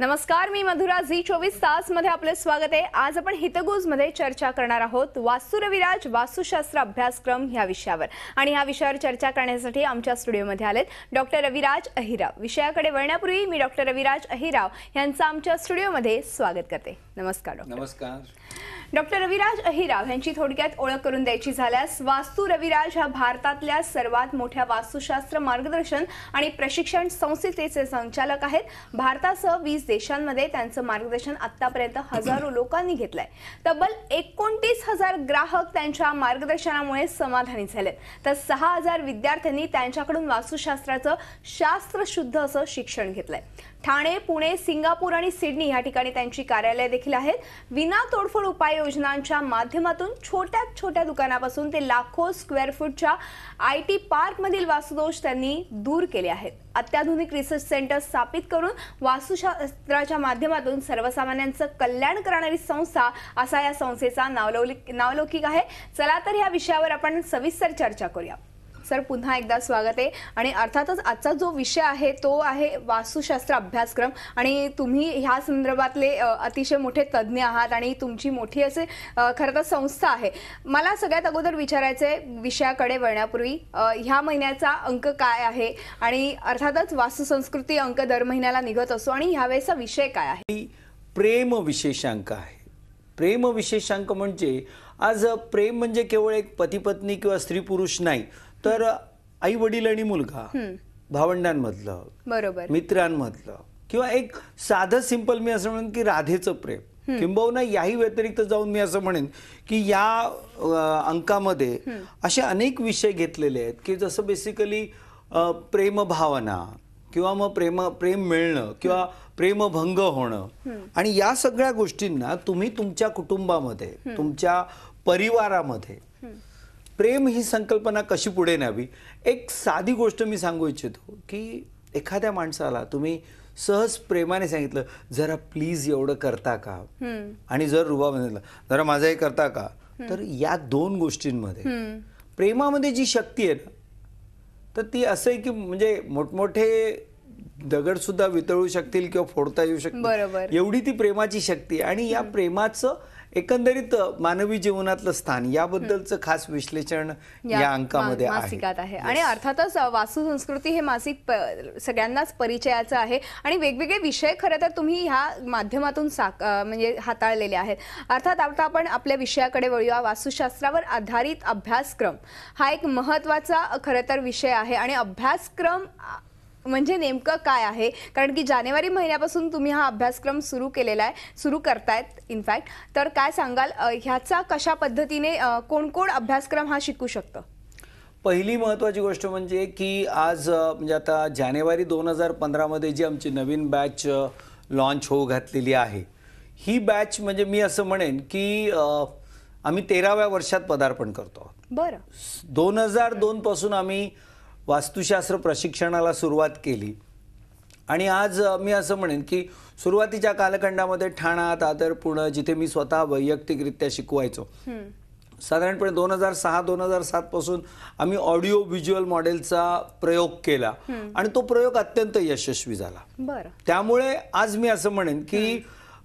नमस्कार मी मधुरा झी चोवीस तास मध्ये आपलं स्वागत आहे आज आपण हितगुज मध्ये चर्चा करणार आहोत वास्तुरविराज वास्तुशास्त्र अभ्यासक्रम ह्या विषयावर आणि ह्या विषयावर चर्चा करण्यासाठी आमच्या स्टुडिओमध्ये आलेत डॉक्टर रविराज अहिराव विषयाकडे वळण्यापूर्वी मी डॉक्टर रविराज अहिराव यांचं आमच्या स्टुडिओमध्ये स्वागत करते नमस्कार डॉक्टर नमस्कार डॉक्टर रविराज अहिराव यांची थोडक्यात ओळख करून द्यायची झाल्यास वास्तू रविराज हा भारतातल्या सर्वात मोठ्या वास्तुशास्त्र मार्गदर्शन आणि प्रशिक्षण संस्थेचे संचालक आहेत भारतासह वीस देशांमध्ये त्यांचं मार्गदर्शन आतापर्यंत हजारो लोकांनी घेतलंय तब्बल एकोणतीस हजार ग्राहक त्यांच्या मार्गदर्शनामुळे समाधानी झाले तर सहा हजार विद्यार्थ्यांनी त्यांच्याकडून वास्तुशास्त्राचं शास्त्रशुद्ध असं शिक्षण घेतलंय ठाणे पुणे सिंगापूर आणि सिडनी या ठिकाणी त्यांची कार्यालय देखील आहेत विना तोडफोड उपाययोजनांच्या माध्यमातून छोट्या छोट्या दुकानापासून ते लाखो स्क्वेअर फूटच्या आय टी पार्कमधील वास्तुदोष त्यांनी दूर केले आहेत अत्याधुनिक रिसर्च सेंटर स्थापित करून वास्तुशास्त्राच्या माध्यमातून सर्वसामान्यांचं कल्याण करणारी संस्था असा या संस्थेचा नावलौलिक नावलौकिक आहे चला तर या विषयावर आपण सविस्तर चर्चा करूया सर पुन्हा एकदा स्वागत आहे आणि अर्थातच आजचा जो विषय आहे तो आहे वास्तुशास्त्र अभ्यासक्रम आणि तुम्ही ह्या संदर्भातले अतिशय मोठे तज्ज्ञ आहात आणि तुमची मोठी असे खरं तर संस्था आहे मला सगळ्यात अगोदर विचारायचं विषयाकडे वळण्यापूर्वी ह्या महिन्याचा अंक काय आहे आणि अर्थातच वास्तुसंस्कृती अंक दर महिन्याला निघत असतो आणि ह्यावेळेचा विषय काय आहे प्रेम विशेषांक आहे प्रेम विशेषांक म्हणजे आज प्रेम म्हणजे केवळ एक पत्नी किंवा स्त्री पुरुष नाही तर आई वडील आणि मुलगा भावंडांमधलं बरोबर मित्रांमधलं किंवा एक साधं सिंपल मी असं म्हणेन की राधेचं प्रेम किंबहुना याही व्यतिरिक्त जाऊन मी असं म्हणेन की या अंकामध्ये असे अनेक विषय घेतलेले आहेत की जसं बेसिकली प्रेमभावना किंवा मग प्रेम प्रेम मिळणं किंवा प्रेमभंग होणं आणि या सगळ्या गोष्टींना तुम्ही तुमच्या कुटुंबामध्ये तुमच्या परिवारामध्ये प्रेम ही संकल्पना कशी पुढे न्यावी एक साधी गोष्ट मी सांगू इच्छितो की एखाद्या माणसाला तुम्ही सहज प्रेमाने सांगितलं जरा प्लीज एवढं करता का आणि जर रुबा म्हणलं जरा माझं हे करता का तर या दोन गोष्टींमध्ये प्रेमामध्ये जी शक्ती आहे ना तर ती असं आहे की म्हणजे मोठमोठे दगड सुद्धा वितळू शकतील किंवा फोडता येऊ शकतील एवढी ती प्रेमाची शक्ती आणि या प्रेमाचं एकंदरीत मानवी जीवनातलं स्थान याबद्दलचं खास विश्लेषण या अंकामध्ये मासिकात आहे आणि अर्थातच वास्तुसंस्कृती हे मासिक सगळ्यांनाच परिचयाचं आहे आणि वेगवेगळे विषय खरं तर तुम्ही ह्या माध्यमातून साक म्हणजे हाताळलेले आहेत अर्थात आता आपण आपल्या विषयाकडे वळूया वास्तुशास्त्रावर आधारित अभ्यासक्रम हा एक महत्वाचा खरं तर विषय आहे आणि अभ्यासक्रम म्हणजे नेमकं काय आहे कारण की जानेवारी महिन्यापासून तुम्ही हा अभ्यासक्रम सुरू केलेला आहे सुरू करतायत इनफॅक्ट तर काय सांगाल ह्याचा कशा पद्धतीने कोण कोण अभ्यासक्रम हा शिकू शकतं पहिली महत्त्वाची गोष्ट म्हणजे की आज म्हणजे आता जानेवारी दोन हजार पंधरामध्ये जी आमची नवीन बॅच लॉन्च होऊ घातलेली आहे ही बॅच म्हणजे मी असं म्हणेन की आम्ही तेराव्या वर्षात पदार्पण करतो बरं दोन हजार दोनपासून आम्ही वास्तुशास्त्र प्रशिक्षणाला सुरुवात केली आणि आज मी असं म्हणेन की सुरुवातीच्या कालखंडामध्ये ठाणा दादर पुणे जिथे मी स्वतः वैयक्तिकरित्या शिकवायचो साधारणपणे दोन हजार सहा दोन हजार सात पासून आम्ही ऑडिओ व्हिज्युअल मॉडेलचा प्रयोग केला आणि तो प्रयोग अत्यंत यशस्वी झाला त्यामुळे आज मी असं म्हणेन की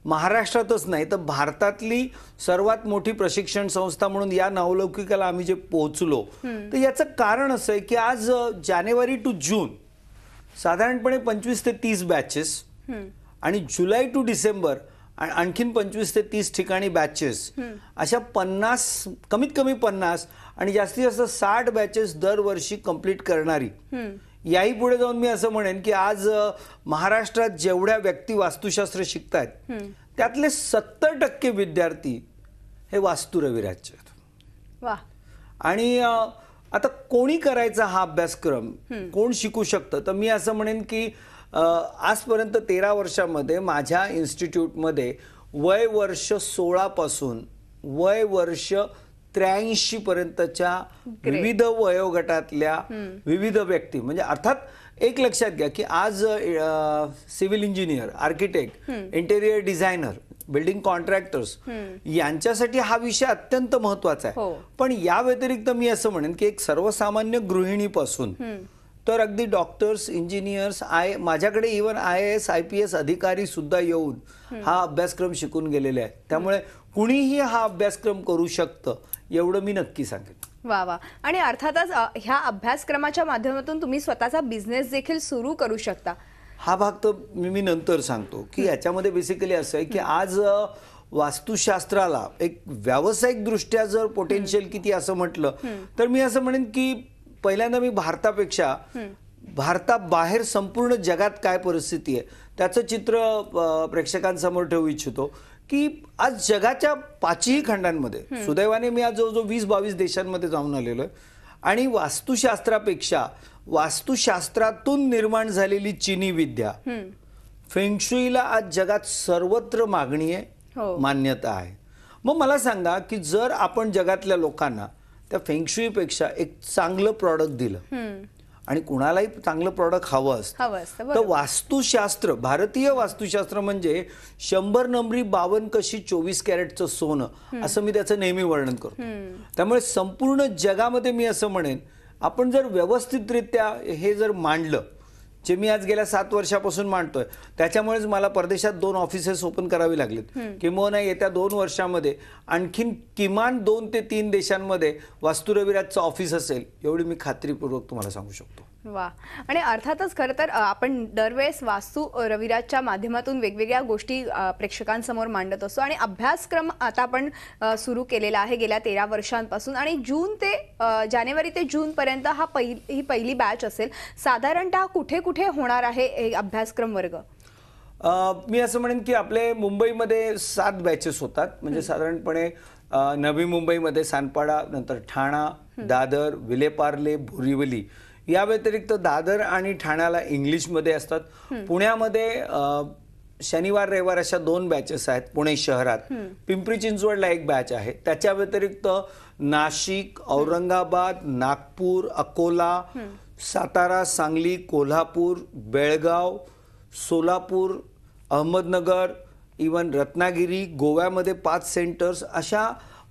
महाराष्ट्रातच नाही तर भारतातली सर्वात मोठी प्रशिक्षण संस्था म्हणून या नावलौकिकाला आम्ही जे पोहोचलो तर याचं कारण असं आहे की आज जानेवारी टू जून साधारणपणे पंचवीस ते तीस बॅचेस आणि जुलै टू डिसेंबर आणखीन पंचवीस ते तीस ठिकाणी बॅचेस अशा पन्नास कमीत कमी पन्नास आणि जास्तीत जास्त साठ बॅचेस दरवर्षी कम्प्लीट करणारी याही पुढे जाऊन मी असं म्हणेन की आज महाराष्ट्रात जेवढ्या व्यक्ती वास्तुशास्त्र शिकत आहेत त्यातले सत्तर टक्के विद्यार्थी हे वास्तू रविराजचे आणि आता कोणी करायचा हा अभ्यासक्रम कोण शिकू शकतं तर मी असं म्हणेन की आजपर्यंत तेरा वर्षामध्ये माझ्या इन्स्टिट्यूटमध्ये वय वर्ष सोळापासून वय वर्ष त्र्याऐंशी पर्यंतच्या विविध वयोगटातल्या विविध व्यक्ती म्हणजे अर्थात एक लक्षात घ्या की आज civil engineer architect interior designer building contractors यांच्यासाठी हा विषय अत्यंत महत्वाचा आहे हो. पण या व्यतिरिक्त मी असं म्हणेन की एक सर्वसामान्य गृहिणीपासून तर अगदी डॉक्टर्स इंजिनियर्स आय माझ्याकडे even I A S I P अधिकारी सुद्धा येऊन हा अभ्यासक्रम शिकून गेलेले आहेत त्यामुळे कुणीही हा अभ्यासक्रम करू शकतं एवढं मी नक्की सांगेन वा वा आणि अर्थातच ह्या अभ्यासक्रमाच्या माध्यमातून तुम्ही स्वतःचा बिझनेस देखील सुरू करू शकता हा भाग तर मी मी नंतर सांगतो की याच्यामध्ये बेसिकली असं आहे की आज वास्तुशास्त्राला एक व्यावसायिक दृष्ट्या जर पोटेन्शियल किती असं म्हटलं तर मी असं म्हणेन की पहिल्यांदा मी भारतापेक्षा भारताबाहेर संपूर्ण जगात काय परिस्थिती आहे त्याचं चित्र प्रेक्षकांसमोर ठेवू इच्छितो की आज जगाच्या पाचही खंडांमध्ये सुदैवाने मी आज जवळजवळ वीस बावीस देशांमध्ये जाऊन आलेलो आणि वास्तुशास्त्रापेक्षा वास्तुशास्त्रातून निर्माण झालेली चिनी विद्या फेंगशुईला आज जगात सर्वत्र मागणी आहे हो. मान्यता आहे मग मला सांगा की जर आपण जगातल्या लोकांना त्या फेंगशुईपेक्षा एक चांगलं प्रॉडक्ट दिलं आणि कुणालाही चांगलं प्रॉडक्ट हवं असतं तर वास्तुशास्त्र भारतीय वास्तुशास्त्र म्हणजे शंभर नंबरी बावन कशी चोवीस कॅरेटचं सोनं असं मी त्याचं नेहमी वर्णन करतो त्यामुळे संपूर्ण जगामध्ये मी असं म्हणेन आपण जर व्यवस्थितरित्या हे जर मांडलं जे मी आज गेल्या सात वर्षापासून मांडतोय त्याच्यामुळेच मला परदेशात दोन ऑफिसेस ओपन करावी लागलेत किंवा येत्या दोन वर्षामध्ये आणखीन किमान दोन ते तीन देशांमध्ये वास्तुरविराजचं ऑफिस असेल एवढी मी खात्रीपूर्वक तुम्हाला सांगू शकतो वा आणि अर्थातच खरं तर आपण दरवेळेस वास्तू रविराजच्या माध्यमातून वेगवेगळ्या गोष्टी प्रेक्षकांसमोर मांडत असतो आणि अभ्यासक्रम आता आपण सुरू केलेला आहे गेल्या तेरा वर्षांपासून आणि जून ते जानेवारी ते जूनपर्यंत हा पहिली ही पहिली बॅच असेल साधारणतः कुठे कुठे होणार आहे हे अभ्यासक्रम वर्ग मी असं म्हणेन की आपले मुंबईमध्ये सात बॅचेस होतात म्हणजे साधारणपणे नवी मुंबईमध्ये सानपाडा नंतर ठाणा दादर विलेपार्ले भुरीवली या व्यतिरिक्त दादर आणि ठाण्याला इंग्लिशमध्ये असतात पुण्यामध्ये शनिवार रविवार अशा दोन बॅचेस आहेत पुणे शहरात पिंपरी चिंचवडला एक बॅच आहे त्याच्या व्यतिरिक्त नाशिक औरंगाबाद नागपूर अकोला सातारा सांगली कोल्हापूर बेळगाव सोलापूर अहमदनगर इवन रत्नागिरी गोव्यामध्ये पाच सेंटर्स अशा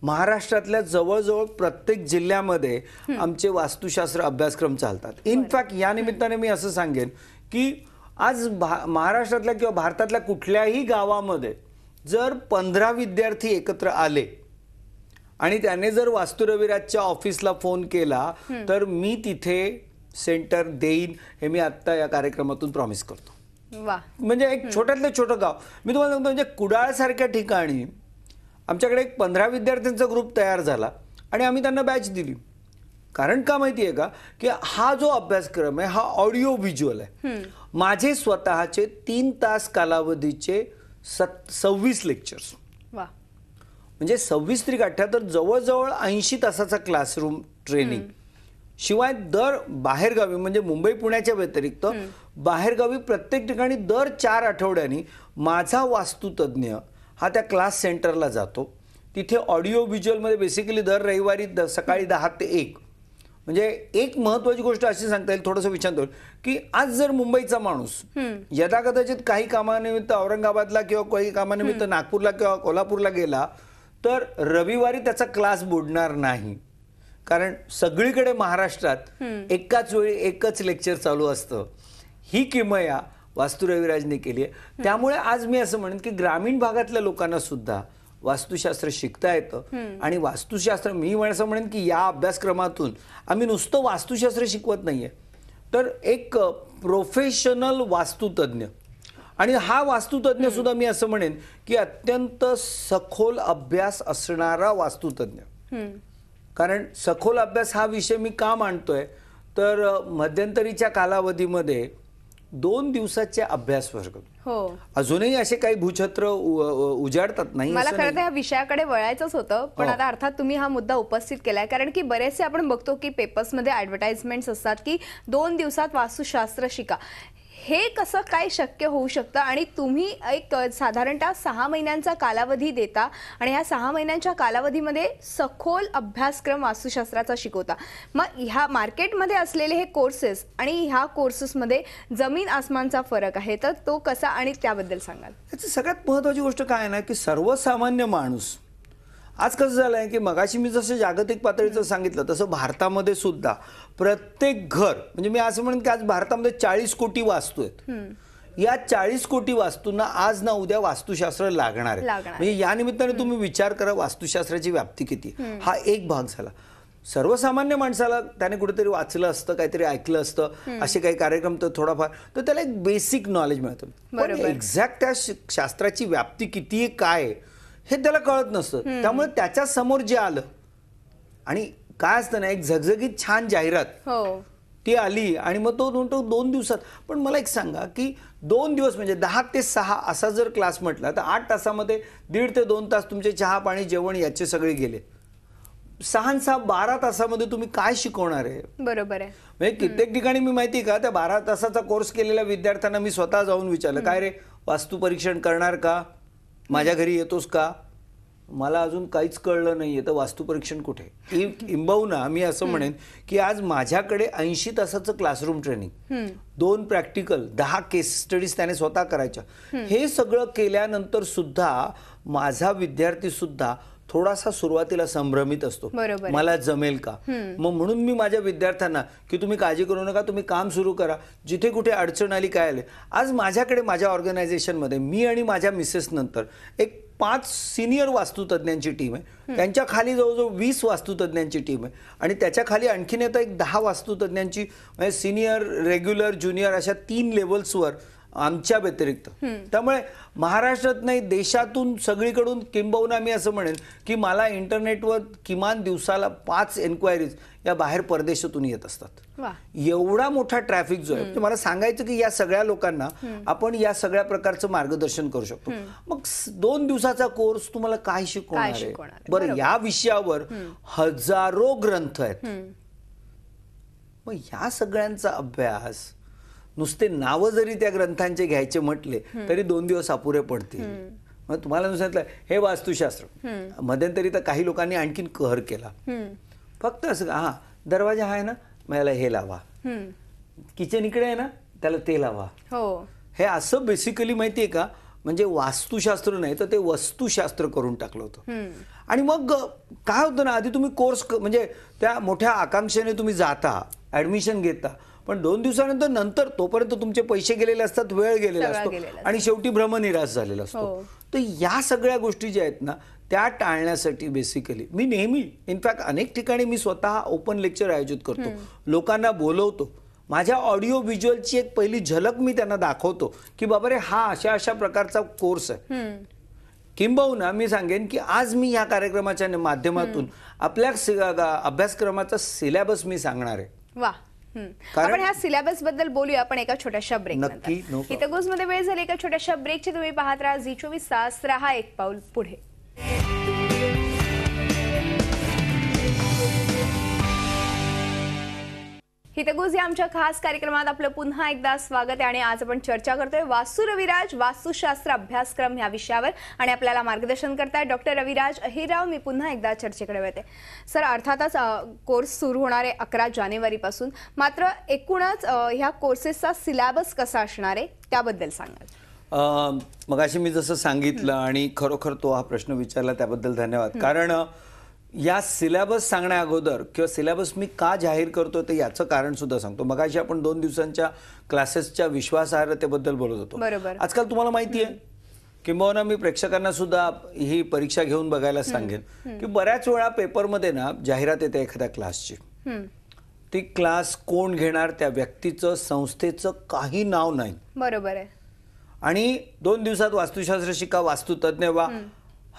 महाराष्ट्रातल्या जवळजवळ प्रत्येक जिल्ह्यामध्ये आमचे वास्तुशास्त्र अभ्यासक्रम चालतात इनफॅक्ट या निमित्ताने मी असं सांगेन की आज भा महाराष्ट्रातल्या किंवा भारतातल्या कुठल्याही गावामध्ये जर पंधरा विद्यार्थी एकत्र आले आणि त्याने जर वास्तुरविराजच्या ऑफिसला फोन केला तर मी तिथे सेंटर देईन हे मी आत्ता या कार्यक्रमातून प्रॉमिस करतो म्हणजे एक छोट्यातलं छोटं गाव मी तुम्हाला सांगतो म्हणजे सारख्या ठिकाणी आमच्याकडे एक पंधरा विद्यार्थ्यांचा ग्रुप तयार झाला आणि आम्ही त्यांना बॅच दिली कारण का माहिती आहे का की हा जो अभ्यासक्रम आहे हा ऑडिओ व्हिज्युअल आहे माझे स्वतःचे तीन तास कालावधीचे सत् सव्वीस लेक्चर्स म्हणजे सव्वीस त्रिक तर जवळजवळ ऐंशी तासाचा क्लासरूम ट्रेनिंग शिवाय दर बाहेरगावी म्हणजे मुंबई पुण्याच्या व्यतिरिक्त बाहेरगावी प्रत्येक ठिकाणी दर चार आठवड्यांनी माझा वास्तुतज्ञ हा त्या क्लास सेंटरला जातो तिथे ऑडिओ व्हिज्युअलमध्ये बेसिकली दर रविवारी द सकाळी दहा ते एक म्हणजे एक महत्वाची गोष्ट अशी सांगता येईल थोडंसं विचारतो की आज जर मुंबईचा माणूस यदा कदाचित काही कामानिमित्त औरंगाबादला किंवा काही कामानिमित्त नागपूरला किंवा कोल्हापूरला गेला तर रविवारी त्याचा क्लास बुडणार नाही कारण सगळीकडे महाराष्ट्रात एकाच वेळी एकच लेक्चर चालू असतं ही किमया वास्तुरविराजने केली आहे त्यामुळे आज मी असं म्हणेन की ग्रामीण भागातल्या लोकांना सुद्धा वास्तुशास्त्र शिकता येतं आणि वास्तुशास्त्र मी असं म्हणेन की या अभ्यासक्रमातून आम्ही नुसतं वास्तुशास्त्र शिकवत नाहीये तर एक प्रोफेशनल वास्तुतज्ञ आणि हा वास्तुतज्ञ सुद्धा मी असं म्हणेन की अत्यंत सखोल अभ्यास असणारा वास्तुतज्ञ कारण सखोल अभ्यास हा विषय मी का मांडतोय तर मध्यंतरीच्या कालावधीमध्ये दोन दिवसाचे अभ्यास वर्ग हो अजूनही असे काही भूछत्र उजाडतात नाही मला खरं तर या विषयाकडे वळायचंच होतं पण हो. आता अर्थात तुम्ही हा मुद्दा उपस्थित केलाय कारण की बरेचसे आपण बघतो की पेपर्समध्ये ऍडव्हर्टाइजमेंट असतात की दोन दिवसात वास्तुशास्त्र शिका हे कसं काय शक्य होऊ शकतं आणि तुम्ही एक साधारणतः सहा महिन्यांचा कालावधी देता आणि ह्या सहा महिन्यांच्या कालावधीमध्ये सखोल अभ्यासक्रम वास्तुशास्त्राचा शिकवता मग ह्या मार्केटमध्ये असलेले हे कोर्सेस आणि ह्या कोर्सेसमध्ये जमीन आसमानचा फरक आहे तर तो कसा आणि त्याबद्दल सांगाल याची सगळ्यात महत्त्वाची गोष्ट काय ना की सर्वसामान्य माणूस आज कसं झालं आहे की मगाशी मी जसं जागतिक पातळीचं सांगितलं तसं भारतामध्ये सुद्धा प्रत्येक घर म्हणजे मी असं म्हणेन की आज भारतामध्ये चाळीस कोटी वास्तू आहेत या चाळीस कोटी वास्तूंना आज ना उद्या वास्तुशास्त्र लागणार आहे म्हणजे या निमित्ताने तुम्ही विचार करा वास्तुशास्त्राची व्याप्ती किती हा एक भाग झाला सर्वसामान्य माणसाला त्याने कुठेतरी वाचलं असतं काहीतरी ऐकलं असतं असे काही कार्यक्रम तर थोडाफार तर त्याला एक बेसिक नॉलेज मिळतं एक्झॅक्ट त्या शास्त्राची व्याप्ती किती काय हे त्याला कळत नसतं त्यामुळे त्याच्या समोर जे आलं आणि काय असतं ना एक झगझगीत छान जाहिरात हो. ती आली आणि मग तो म्हणतो दोन दिवसात पण मला एक सांगा की दोन दिवस म्हणजे दहा ते सहा असा जर क्लास म्हटला तर आठ तासामध्ये दीड ते दोन तास तुमचे चहा पाणी जेवण याचे सगळे गेले सहा सहा बारा तासामध्ये तुम्ही काय शिकवणार आहे बरोबर आहे म्हणजे कित्येक ठिकाणी मी माहिती का त्या बारा तासाचा कोर्स केलेल्या विद्यार्थ्यांना मी स्वतः जाऊन विचारलं काय रे वास्तुपरीक्षण करणार का माझ्या घरी येतोस का मला अजून काहीच कळलं नाही आहे तर वास्तुपरीक्षण कुठे की ना मी असं म्हणेन की आज माझ्याकडे ऐंशी तासाचं क्लासरूम ट्रेनिंग दोन प्रॅक्टिकल दहा केस स्टडीज त्याने स्वतः करायच्या हे सगळं केल्यानंतर सुद्धा माझा विद्यार्थी सुद्धा थोडासा सुरुवातीला संभ्रमित असतो मला जमेल का मग म्हणून मी माझ्या विद्यार्थ्यांना की तुम्ही काळजी करू नका तुम्ही काम सुरू करा जिथे कुठे अडचण आली काय आले आज माझ्याकडे माझ्या ऑर्गनायझेशनमध्ये मी आणि माझ्या मिसेस नंतर एक पाच सिनियर वास्तुतज्ञांची टीम आहे त्यांच्या खाली जवळजवळ वीस वास्तुतज्ञांची टीम आहे आणि त्याच्या खाली आणखीन येतं एक दहा वास्तुतज्ञांची म्हणजे सिनियर रेग्युलर ज्युनियर अशा तीन लेवल्सवर आमच्या व्यतिरिक्त त्यामुळे महाराष्ट्रात नाही देशातून सगळीकडून किंबहुना मी असं म्हणेन की मला इंटरनेटवर किमान दिवसाला पाच एन्क्वायरीज या बाहेर परदेशातून येत असतात एवढा मोठा ट्रॅफिक जो आहे मला सांगायचं की या सगळ्या लोकांना आपण या सगळ्या प्रकारचं मार्गदर्शन करू शकतो मग दोन दिवसाचा कोर्स तुम्हाला काय शिकवणार आहे बरं या विषयावर हजारो ग्रंथ आहेत मग या सगळ्यांचा अभ्यास नुसते नावं जरी त्या ग्रंथांचे घ्यायचे म्हटले तरी दोन दिवस अपुरे पडतील मग तुम्हाला सांगितलं हे वास्तुशास्त्र मध्यंतरी तर काही लोकांनी आणखीन कहर केला फक्त असं हा दरवाजा आहे ना मला हे लावा किचन इकडे आहे ना त्याला ते लावा हो हे असं बेसिकली माहितीये का म्हणजे वास्तुशास्त्र नाही तर ते वस्तुशास्त्र करून टाकलं होतं आणि मग काय होतं ना आधी तुम्ही कोर्स म्हणजे त्या मोठ्या आकांक्षेने तुम्ही जाता ऍडमिशन घेता पण दोन दिवसानंतर नंतर तोपर्यंत तुमचे पैसे गेलेले असतात वेळ गेलेला असतो आणि शेवटी भ्रमनिराश झालेला असतो हो. तर या सगळ्या गोष्टी ज्या आहेत ना त्या टाळण्यासाठी बेसिकली मी नेहमी इनफॅक्ट अनेक ठिकाणी मी स्वतः ओपन लेक्चर आयोजित करतो लोकांना बोलवतो माझ्या ऑडिओ व्हिज्युअलची एक पहिली झलक मी त्यांना दाखवतो की बाबा रे हा अशा अशा प्रकारचा कोर्स आहे किंबहुना मी सांगेन की आज मी या कार्यक्रमाच्या माध्यमातून आपल्या अभ्यासक्रमाचा सिलेबस मी सांगणार आहे आपण ह्या सिलेबस बद्दल बोलूया आपण एका छोट्याशा ब्रेक नक्की इथं मध्ये वेळ झाली एका छोट्याशा ब्रेकची तुम्ही पाहत राहा जी चोवीस तास राहा एक पाऊल पुढे हितगुजी आमच्या खास कार्यक्रमात आपलं पुन्हा एकदा स्वागत आहे आणि आज आपण चर्चा करतोय वास्तू रविराज वास्तुशास्त्र अभ्यासक्रम या विषयावर आणि आपल्याला मार्गदर्शन करताय डॉक्टर रविराज अहिराव मी पुन्हा एकदा चर्चेकडे येते सर अर्थातच कोर्स सुरू होणार आहे अकरा जानेवारीपासून मात्र एकूणच ह्या कोर्सेसचा सिलॅबस कसा असणार आहे त्याबद्दल सांगाल मगाशी मी जसं सांगितलं आणि खरोखर तो हा प्रश्न विचारला त्याबद्दल धन्यवाद कारण या सिलेबस सांगण्या अगोदर किंवा सिलेबस मी का जाहीर करतो ते याचं कारण सुद्धा सांगतो मगाशी आपण दोन दिवसांच्या क्लासेसच्या विश्वासार्हतेबद्दल बोलत होतो बरोबर आजकाल तुम्हाला माहिती आहे किंबहुना मी प्रेक्षकांना सुद्धा ही परीक्षा घेऊन बघायला सांगेन की बऱ्याच वेळा पेपरमध्ये ना जाहिरात येते एखाद्या क्लासची ती क्लास कोण घेणार त्या व्यक्तीचं संस्थेचं काही नाव नाही बरोबर आहे आणि दोन दिवसात वास्तुशास्त्र शिका वास्तुतज्ञ वा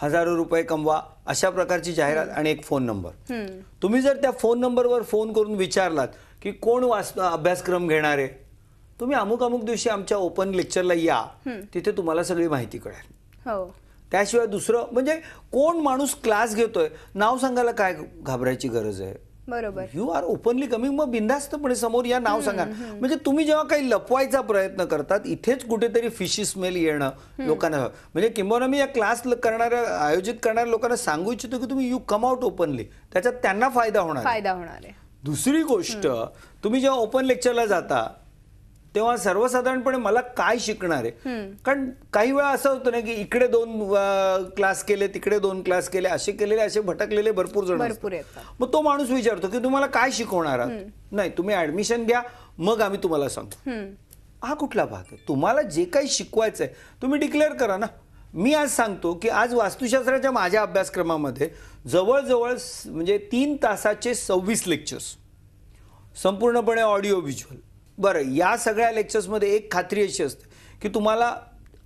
हजारो रुपये कमवा अशा प्रकारची जाहिरात आणि एक फोन नंबर तुम्ही जर त्या फोन नंबरवर फोन करून विचारलात की कोण वाच अभ्यासक्रम घेणार आहे तुम्ही अमुक अमुक दिवशी आमच्या ओपन लेक्चरला या तिथे तुम्हाला सगळी माहिती कळेल हो. त्याशिवाय दुसरं म्हणजे कोण माणूस क्लास घेतोय नाव सांगायला काय घाबरायची गरज आहे बरोबर यू आर ओपनली कमिंग मग बिंदास्तपणे समोर या नाव सांगा म्हणजे तुम्ही जेव्हा काही लपवायचा प्रयत्न करतात इथेच कुठेतरी फिशी स्मेल येणं लोकांना म्हणजे किंबहुना मी या क्लास करणाऱ्या आयोजित करणाऱ्या लोकांना सांगू इच्छितो की तुम्ही यू कम आउट ओपनली त्याच्यात त्यांना फायदा होणार फायदा होणार आहे दुसरी गोष्ट तुम्ही जेव्हा ओपन लेक्चरला जाता तेव्हा सर्वसाधारणपणे मला काय शिकणार आहे कारण काही वेळा असं होतं ना की इकडे दोन क्लास केले तिकडे दोन क्लास केले असे केलेले असे भटकलेले भरपूर जण मग तो माणूस विचारतो की तुम्हाला काय शिकवणार आहात नाही तुम्ही ऍडमिशन घ्या मग आम्ही तुम्हाला सांगतो हा कुठला भाग आहे तुम्हाला जे काही शिकवायचं आहे तुम्ही डिक्लेअर करा ना मी आज सांगतो की आज वास्तुशास्त्राच्या माझ्या अभ्यासक्रमामध्ये जवळजवळ म्हणजे तीन तासाचे सव्वीस लेक्चर्स संपूर्णपणे ऑडिओ व्हिज्युअल बरं या सगळ्या मध्ये एक खात्री अशी असते की तुम्हाला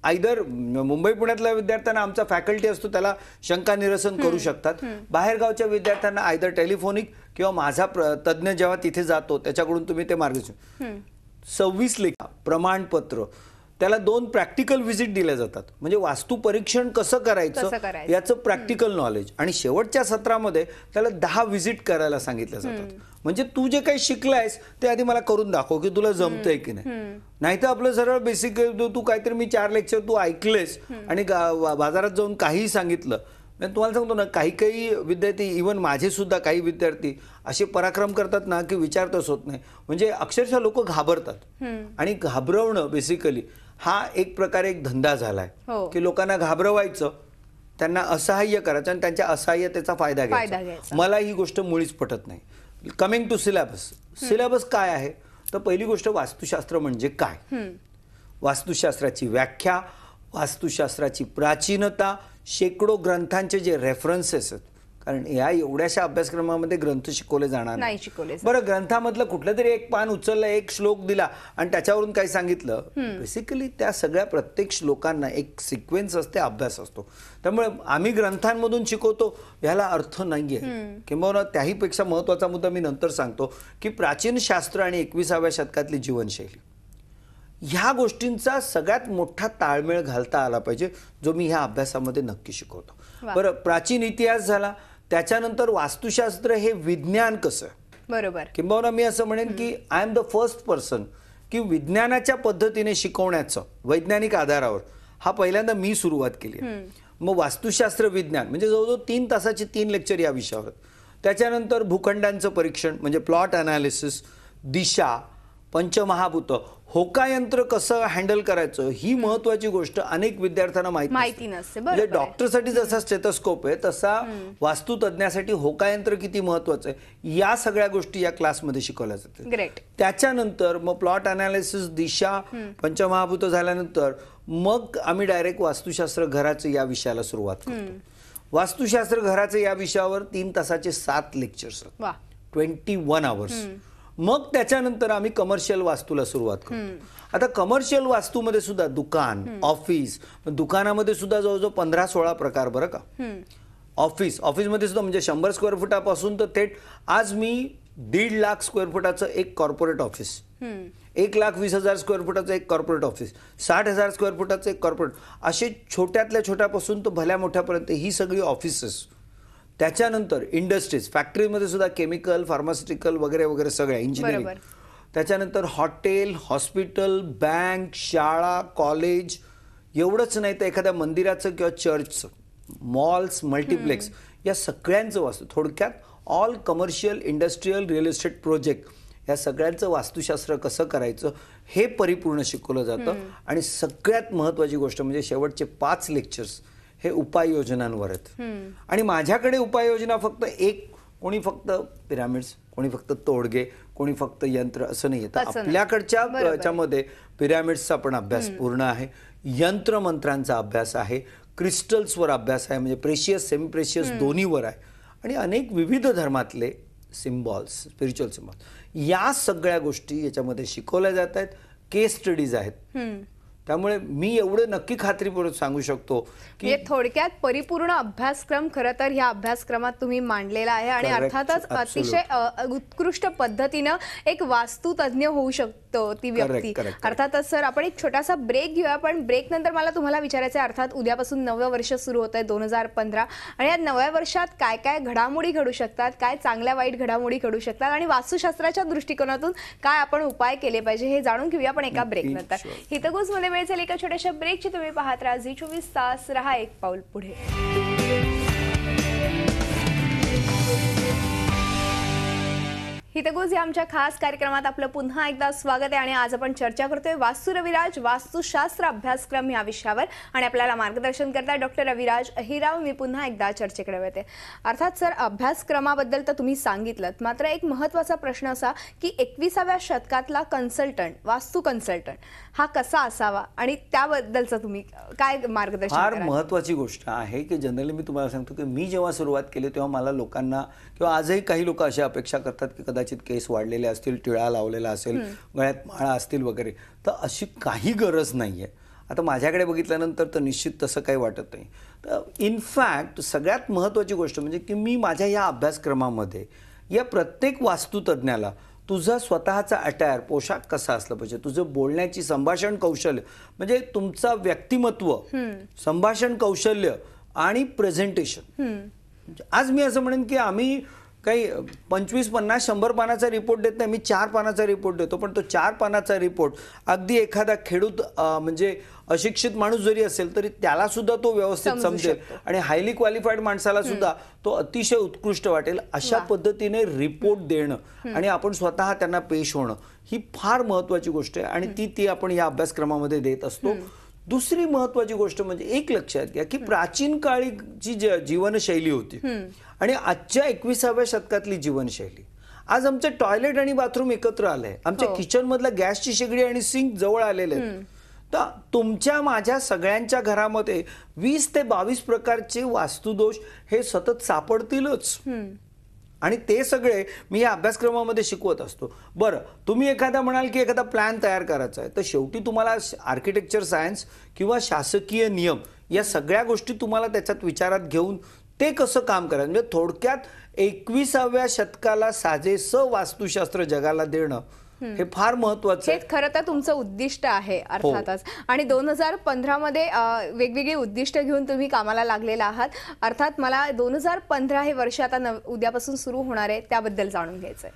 आयदर मुंबई पुण्यातल्या विद्यार्थ्यांना आमचा फॅकल्टी असतो त्याला शंका निरसन करू शकतात बाहेरगावच्या विद्यार्थ्यांना आयदर टेलिफोनिक किंवा माझा तज्ज्ञ जेव्हा तिथे जातो त्याच्याकडून तुम्ही ते मार्गदर्शन सव्वीस लेखा प्रमाणपत्र त्याला दोन प्रॅक्टिकल व्हिजिट दिल्या जातात म्हणजे वास्तू परीक्षण कसं करायचं याचं प्रॅक्टिकल नॉलेज आणि शेवटच्या सत्रामध्ये त्याला दहा व्हिजिट करायला सांगितल्या जातात म्हणजे तू जे काही शिकलायस ते आधी मला करून दाखव की तुला जमतंय की नाही नाहीतर आपलं सरळ बेसिक तू काहीतरी मी चार लेक्चर तू ऐकलेस आणि बाजारात जाऊन काहीही सांगितलं तुम्हाला सांगतो ना काही काही विद्यार्थी इवन माझे सुद्धा काही विद्यार्थी असे पराक्रम करतात ना की विचारतच होत नाही म्हणजे अक्षरशः लोक घाबरतात आणि घाबरवणं बेसिकली हा एक प्रकारे एक धंदा झालाय हो. की लोकांना घाबरवायचं त्यांना असहाय्य करायचं आणि त्यांच्या असहाय्यतेचा फायदा घ्यायचा मला ही गोष्ट मुळीच पटत नाही कमिंग टू सिलेबस सिलेबस काय आहे तर पहिली गोष्ट वास्तुशास्त्र म्हणजे काय वास्तुशास्त्राची व्याख्या वास्तुशास्त्राची प्राचीनता शेकडो ग्रंथांचे जे रेफरन्सेस आहेत कारण या एवढ्याशा अभ्यासक्रमामध्ये ग्रंथ शिकवले जाणार नाही शिकवले बरं ग्रंथामधलं कुठलं तरी एक पान उचललं एक श्लोक दिला आणि त्याच्यावरून काही सांगितलं बेसिकली त्या सगळ्या प्रत्येक श्लोकांना एक सिक्वेन्स असते अभ्यास असतो त्यामुळे आम्ही ग्रंथांमधून शिकवतो ह्याला अर्थ नाही आहे किंवा त्याहीपेक्षा महत्वाचा मुद्दा मी नंतर सांगतो की प्राचीन शास्त्र आणि एकविसाव्या शतकातली जीवनशैली ह्या गोष्टींचा सगळ्यात मोठा ताळमेळ घालता आला पाहिजे जो मी ह्या अभ्यासामध्ये नक्की शिकवतो बरं प्राचीन इतिहास झाला त्याच्यानंतर वास्तुशास्त्र हे विज्ञान कसं बरोबर किंबहुना मी असं म्हणेन की I am the first person की विज्ञानाच्या पद्धतीने शिकवण्याचं वैज्ञानिक आधारावर हा पहिल्यांदा मी सुरुवात केली मग वास्तुशास्त्र विज्ञान म्हणजे जवळजवळ तीन तासाची तीन लेक्चर या विषयावर त्याच्यानंतर भूखंडांचं परीक्षण म्हणजे प्लॉट अनालिसिस दिशा पंचमहाभूत होकायंत्र कसं हँडल करायचं ही महत्वाची गोष्ट अनेक विद्यार्थ्यांना माहिती नसते म्हणजे साठी जसा स्टेथोस्कोप आहे तसा होका यंत्र किती महत्वाचं आहे या सगळ्या गोष्टी या क्लासमध्ये शिकवल्या जातात त्याच्यानंतर मग प्लॉट अनालिसिस दिशा पंचमहाभूत झाल्यानंतर मग आम्ही डायरेक्ट वास्तुशास्त्र घराचं या विषयाला सुरुवात करतो वास्तुशास्त्र घराचं या विषयावर तीन तासाचे सात लेक्चर्स ट्वेंटी वन आवर्स मग त्याच्यानंतर आम्ही कमर्शियल वास्तूला सुरुवात करतो आता कमर्शियल वास्तूमध्ये सुद्धा दुकान ऑफिस दुकानामध्ये सुद्धा जवळजवळ पंधरा सोळा प्रकार बरं का ऑफिस ऑफिसमध्ये सुद्धा म्हणजे शंभर स्क्वेअर फुटापासून तर थेट आज मी दीड लाख स्क्वेअर फुटाचं एक कॉर्पोरेट ऑफिस एक लाख वीस हजार स्क्वेअर फुटाचं एक कॉर्पोरेट ऑफिस साठ हजार स्क्वेअर फुटाचं एक कॉर्पोरेट असे छोट्यातल्या छोट्यापासून तर भल्या मोठ्यापर्यंत ही सगळी ऑफिसेस त्याच्यानंतर इंडस्ट्रीज फॅक्टरीमध्ये सुद्धा केमिकल फार्मास्युटिकल वगैरे वगैरे सगळ्या इंजिनिअरिंग त्याच्यानंतर हॉटेल हॉस्पिटल बँक शाळा कॉलेज एवढंच नाही तर एखाद्या मंदिराचं किंवा चर्चचं मॉल्स मल्टिप्लेक्स या सगळ्यांचं वास्तू थोडक्यात all commercial industrial real estate project या सगळ्यांचं वास्तुशास्त्र कसं करायचं हे परिपूर्ण शिकवलं जातं आणि सगळ्यात महत्त्वाची गोष्ट म्हणजे शेवटचे पाच लेक्चर्स हे उपाययोजनांवर आहेत आणि माझ्याकडे उपाययोजना फक्त एक कोणी फक्त पिरामिड्स कोणी फक्त तोडगे कोणी फक्त यंत्र असं नाही येतं आपल्याकडच्या याच्यामध्ये पिरामिड्सचा पण अभ्यास पूर्ण आहे यंत्रमंत्रांचा अभ्यास आहे क्रिस्टल्सवर अभ्यास आहे म्हणजे प्रेशियस सेमी प्रेशियस दोन्हीवर आहे आणि अनेक विविध धर्मातले सिम्बॉल्स स्पिरिच्युअल सिम्बॉल्स या सगळ्या गोष्टी याच्यामध्ये शिकवल्या जात आहेत केस स्टडीज आहेत त्यामुळे मी एवढं नक्की खात्रीपूर्वक सांगू शकतो की म्हणजे थोडक्यात परिपूर्ण अभ्यासक्रम खरं तर ह्या अभ्यासक्रमात तुम्ही मांडलेला आहे आणि अर्थातच अतिशय उत्कृष्ट पद्धतीनं एक वास्तुतज्ञ होऊ शकतो ती व्यक्ती अर्थातच सर आपण एक छोटासा ब्रेक घेऊया पण ब्रेक नंतर मला तुम्हाला विचारायचं अर्थात उद्यापासून नवं वर्ष सुरू होत आहे दोन हजार पंधरा आणि या नव्या वर्षात काय काय घडामोडी घडू शकतात काय चांगल्या वाईट घडामोडी घडू शकतात आणि वास्तुशास्त्राच्या दृष्टिकोनातून काय आपण उपाय केले पाहिजे हे जाणून घेऊया आपण एका ब्रेक नंतर हितगुजमध्ये वेळ झाली एका छोट्याशा ब्रेकची तुम्ही पाहत राहा झी चोवीस तास रहा एक पाऊल पुढे हितगुज या आमच्या खास कार्यक्रमात आपलं पुन्हा एकदा स्वागत आहे आणि आज आपण चर्चा करतोय वास्तू रविराज वास्तुशास्त्र अभ्यासक्रम या विषयावर आणि आपल्याला मार्गदर्शन करताय डॉक्टर रविराज अहिराव मी पुन्हा एकदा चर्चेकडे येते अर्थात सर अभ्यासक्रमाबद्दल तर तुम्ही सांगितलं मात्र एक महत्त्वाचा प्रश्न असा की एकविसाव्या शतकातला कन्सल्टंट वास्तू कन्सल्टंट हा कसा असावा आणि त्याबद्दलचा तुम्ही काय मार्गदर्शन फार महत्वाची गोष्ट आहे की जनरली मी तुम्हाला सांगतो की मी जेव्हा सुरुवात केली तेव्हा मला लोकांना किंवा आजही काही लोक अशी अपेक्षा करतात की कदाचित कदाचित केस वाढलेले असतील टिळा लावलेला असेल गळ्यात माळा असतील वगैरे तर अशी काही गरज नाही आता माझ्याकडे बघितल्यानंतर तर निश्चित तसं काही वाटत नाही तर इनफॅक्ट सगळ्यात महत्त्वाची गोष्ट म्हणजे की मी माझ्या या अभ्यासक्रमामध्ये या प्रत्येक वास्तुतज्ञाला तुझा स्वतःचा अटायर पोशाख कसा असला पाहिजे तुझं बोलण्याची संभाषण कौशल्य म्हणजे तुमचा व्यक्तिमत्व संभाषण कौशल्य आणि प्रेझेंटेशन आज मी असं म्हणेन की आम्ही काही पंचवीस पन्नास शंभर पानाचा रिपोर्ट देत नाही मी चार पानाचा रिपोर्ट देतो पण तो चार पानाचा रिपोर्ट अगदी एखादा खेडूत म्हणजे अशिक्षित माणूस जरी असेल तरी त्याला सुद्धा तो व्यवस्थित समजेल आणि हायली क्वालिफाईड माणसाला सुद्धा तो अतिशय उत्कृष्ट वाटेल अशा पद्धतीने रिपोर्ट देणं आणि आपण स्वतः त्यांना पेश होणं ही फार महत्वाची गोष्ट आहे आणि ती ती आपण या अभ्यासक्रमामध्ये देत असतो दुसरी महत्वाची गोष्ट म्हणजे एक लक्षात घ्या की प्राचीन काळी जी जीवनशैली होती आणि आजच्या एकविसाव्या शतकातली जीवनशैली आज आमचे टॉयलेट आणि बाथरूम एकत्र आलंय आमच्या हो. किचन गॅसची शेगडी आणि सिंक जवळ आलेले आहेत तर तुमच्या माझ्या सगळ्यांच्या घरामध्ये वीस ते बावीस प्रकारचे वास्तुदोष हे सतत सापडतीलच आणि ते सगळे मी या अभ्यासक्रमामध्ये शिकवत असतो बरं तुम्ही एखादा म्हणाल की एखादा प्लॅन तयार करायचा आहे तर शेवटी तुम्हाला आर्किटेक्चर सायन्स किंवा शासकीय नियम या सगळ्या गोष्टी तुम्हाला त्याच्यात विचारात घेऊन ते कसं काम करायचं म्हणजे थोडक्यात एकविसाव्या शतकाला साजेसं वास्तुशास्त्र जगाला देणं हे फार महत्वाचं हे खरं तर तुमचं उद्दिष्ट आहे हो. अर्थातच आणि दोन हजार मध्ये वेगवेगळी उद्दिष्ट घेऊन तुम्ही कामाला लागलेला आहात अर्थात मला दोन हजार पंधरा हे वर्ष आता उद्यापासून सुरू होणार आहे त्याबद्दल जाणून घ्यायचंय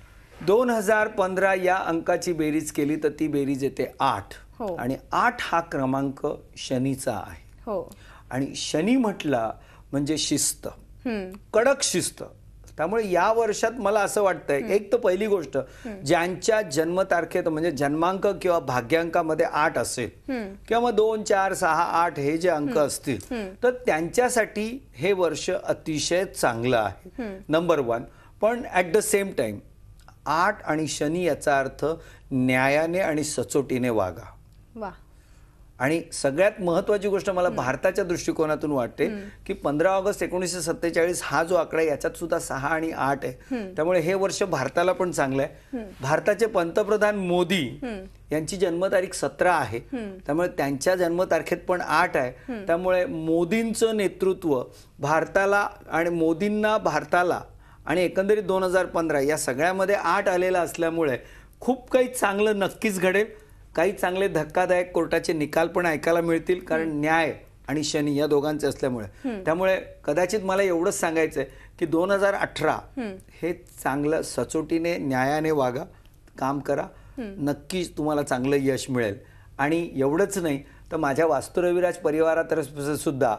दोन हजार पंधरा या अंकाची बेरीज केली तर ती बेरीज येते आठ हो. आणि आठ हा क्रमांक शनीचा आहे हो आणि शनी म्हटला म्हणजे शिस्त कडक शिस्त त्यामुळे या वर्षात मला असं वाटतंय एक तर पहिली गोष्ट ज्यांच्या जन्मतारखेत म्हणजे जन्मांक किंवा भाग्यांकामध्ये आठ असेल किंवा मग दोन चार सहा आठ हे जे अंक असतील तर त्यांच्यासाठी हे वर्ष अतिशय चांगलं आहे नंबर वन पण ॲट द सेम टाईम आठ आणि शनी याचा अर्थ न्यायाने आणि सचोटीने वागा वा आणि सगळ्यात महत्त्वाची गोष्ट मला भारताच्या दृष्टिकोनातून वाटते की पंधरा ऑगस्ट एकोणीसशे सत्तेचाळीस हा जो आकडा याच्यात सुद्धा सहा आणि आठ आहे त्यामुळे हे वर्ष भारताला पण चांगलं आहे भारताचे पंतप्रधान मोदी यांची जन्मतारीख सतरा आहे त्यामुळे त्यांच्या जन्मतारखेत पण आठ आहे त्यामुळे मोदींचं नेतृत्व भारताला आणि मोदींना भारताला आणि एकंदरीत दोन हजार पंधरा या सगळ्यामध्ये आठ आलेला असल्यामुळे खूप काही चांगलं नक्कीच घडेल काही चांगले धक्कादायक कोर्टाचे निकाल पण ऐकायला मिळतील कारण न्याय आणि शनी या दोघांचे असल्यामुळे त्यामुळे कदाचित मला एवढंच सांगायचंय की दोन हजार अठरा हे चांगलं सचोटीने न्यायाने वागा काम करा नक्कीच तुम्हाला चांगलं यश मिळेल आणि एवढंच नाही तर माझ्या वास्तुरविराज परिवारातर्फे सुद्धा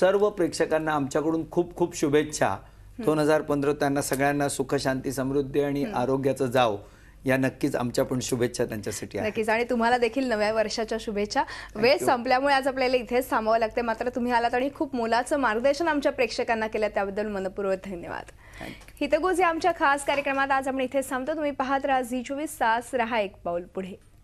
सर्व प्रेक्षकांना आमच्याकडून खूप खूप शुभेच्छा दोन हजार पंधरा त्यांना सगळ्यांना सुख शांती समृद्धी आणि आरोग्याचं जाव या नक्कीच आमच्या पण शुभेच्छा त्यांच्यासाठी नक्कीच आणि तुम्हाला देखील नव्या वर्षाच्या शुभेच्छा वेळ संपल्यामुळे आज आपल्याला इथेच थांबावं लागते मात्र तुम्ही आलात आणि खूप मोलाचं मार्गदर्शन आमच्या प्रेक्षकांना केलं त्याबद्दल मनपूर्वक धन्यवाद हितगोज या आमच्या खास कार्यक्रमात आज आपण इथेच थांबतो तुम्ही पाहत राहा झी चोवीस तास राहा एक पाऊल पुढे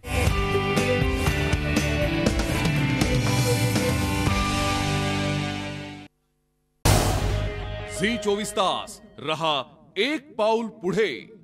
झी चोवीस तास रहा एक पाऊल पुढे